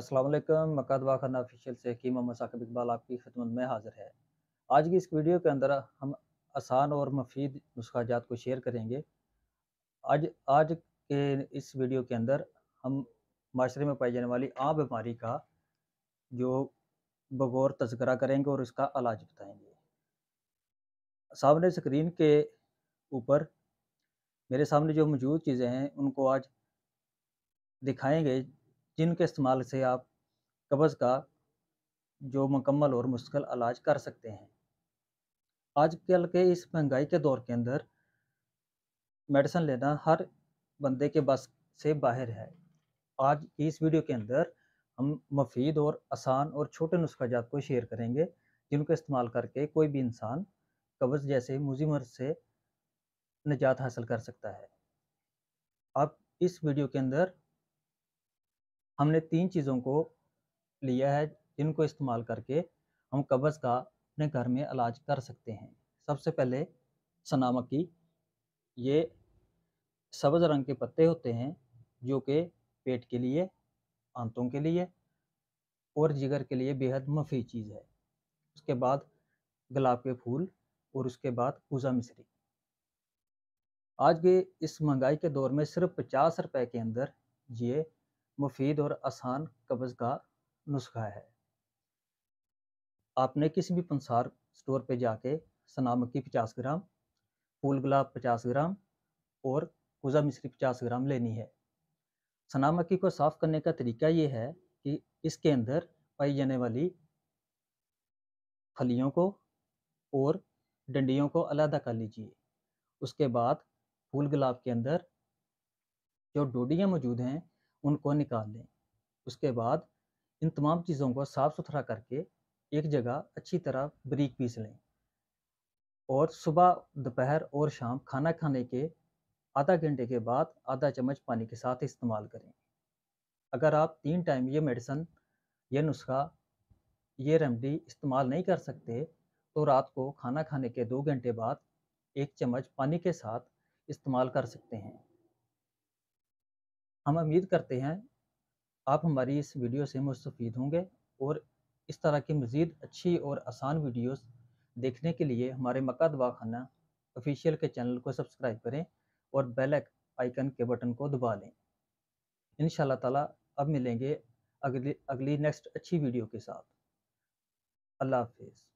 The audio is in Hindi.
असलम मकदवा खाना ऑफिशियल से हकीम मोहम्मद साकिब इकबाल आपकी खिदमत में हाजिर है आज की इस वीडियो के अंदर हम आसान और मफीद नुस्खाजात को शेयर करेंगे आज आज के इस वीडियो के अंदर हम माशरे में पाई जाने वाली आम बीमारी का जो बगौर तस्करा करेंगे और इसका इलाज बताएंगे सामने स्क्रीन के ऊपर मेरे सामने जो मौजूद चीज़ें हैं उनको आज दिखाएंगे जिनके इस्तेमाल से आप कब्ज़ का जो मुकम्मल और मुश्किल इलाज कर सकते हैं आजकल के इस महंगाई के दौर के अंदर मेडिसन लेना हर बंदे के बस से बाहर है आज इस वीडियो के अंदर हम मफीद और आसान और छोटे नुस्खाजात को शेयर करेंगे जिनको इस्तेमाल करके कोई भी इंसान कब्ज़ जैसे मुजिमर से निजात हासिल कर सकता है आप इस वीडियो के अंदर हमने तीन चीज़ों को लिया है जिनको इस्तेमाल करके हम कब्ज़ का अपने घर में इलाज कर सकते हैं सबसे पहले सनामकी ये सब्ज़ रंग के पत्ते होते हैं जो कि पेट के लिए आंतों के लिए और जिगर के लिए बेहद मफी चीज़ है उसके बाद गुलाब के फूल और उसके बाद पूजा मिश्री आज के इस महंगाई के दौर में सिर्फ पचास रुपए के अंदर ये मुफीद और आसान कब्ज़ का नुस्खा है आपने किसी भी पंसार स्टोर पे जाके सना मक्की पचास ग्राम फूल गुलाब पचास ग्राम और कुजा मिश्री पचास ग्राम लेनी है सना मक्की को साफ़ करने का तरीका ये है कि इसके अंदर पाई जाने वाली फलियों को और डंडियों को अलहदा कर लीजिए उसके बाद फूल गुलाब के अंदर जो डोडियाँ मौजूद हैं उनको निकाल लें उसके बाद इन तमाम चीज़ों को साफ़ सुथरा करके एक जगह अच्छी तरह बरीक पीस लें और सुबह दोपहर और शाम खाना खाने के आधा घंटे के बाद आधा चम्मच पानी के साथ इस्तेमाल करें अगर आप तीन टाइम ये मेडिसन ये नुस्खा ये रेमडी इस्तेमाल नहीं कर सकते तो रात को खाना खाने के दो घंटे बाद एक चम्मच पानी के साथ इस्तेमाल कर सकते हैं हम उम्मीद करते हैं आप हमारी इस वीडियो से मुस्तफ़ होंगे और इस तरह की मज़ीद अच्छी और आसान वीडियोस देखने के लिए हमारे मका दवाखाना ऑफिशियल के चैनल को सब्सक्राइब करें और बेल आइकन के बटन को दबा लें इन ताला अब मिलेंगे अगली अगली नेक्स्ट अच्छी वीडियो के साथ अल्लाह हाफिज़